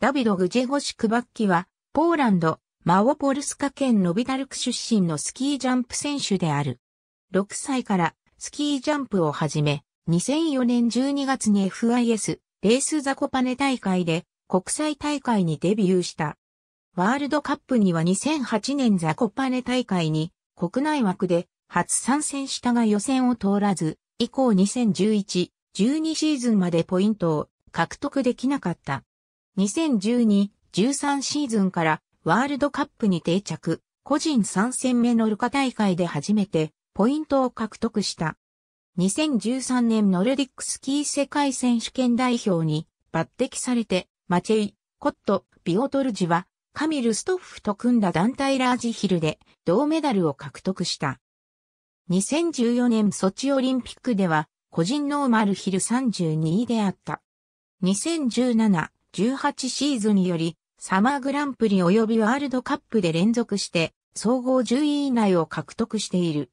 ダビド・グジェホシクバッキは、ポーランド、マオポルスカ県ノビタルク出身のスキージャンプ選手である。6歳からスキージャンプを始め、2004年12月に FIS レースザコパネ大会で国際大会にデビューした。ワールドカップには2008年ザコパネ大会に国内枠で初参戦したが予選を通らず、以降2011、12シーズンまでポイントを獲得できなかった。2012-13シーズンからワールドカップに定着、個人3戦目のルカ大会で初めてポイントを獲得した。2013年ノルディックスキー世界選手権代表に抜擢されて、マチェイ、コット、ビオトルジはカミル・ストッフと組んだ団体ラージヒルで銅メダルを獲得した。2014年ソチオリンピックでは個人ノーマルヒル32位であった。2017 18シーズンより、サマーグランプリ及びワールドカップで連続して、総合10位以内を獲得している。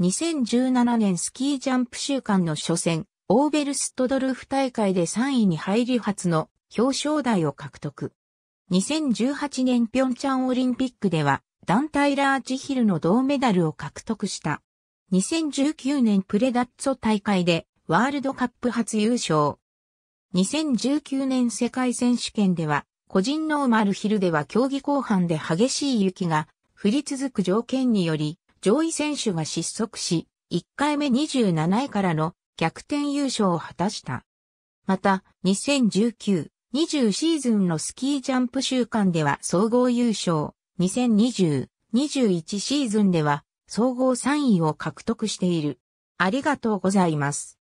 2017年スキージャンプ週間の初戦、オーベルストドルフ大会で3位に入り初の表彰台を獲得。2018年ピョンチャンオリンピックでは、団体ラージヒルの銅メダルを獲得した。2019年プレダッツォ大会でワールドカップ初優勝。2019年世界選手権では、個人ノーマルヒルでは競技後半で激しい雪が降り続く条件により、上位選手が失速し、1回目27位からの逆転優勝を果たした。また、2019、20シーズンのスキージャンプ週間では総合優勝、2020、21シーズンでは総合3位を獲得している。ありがとうございます。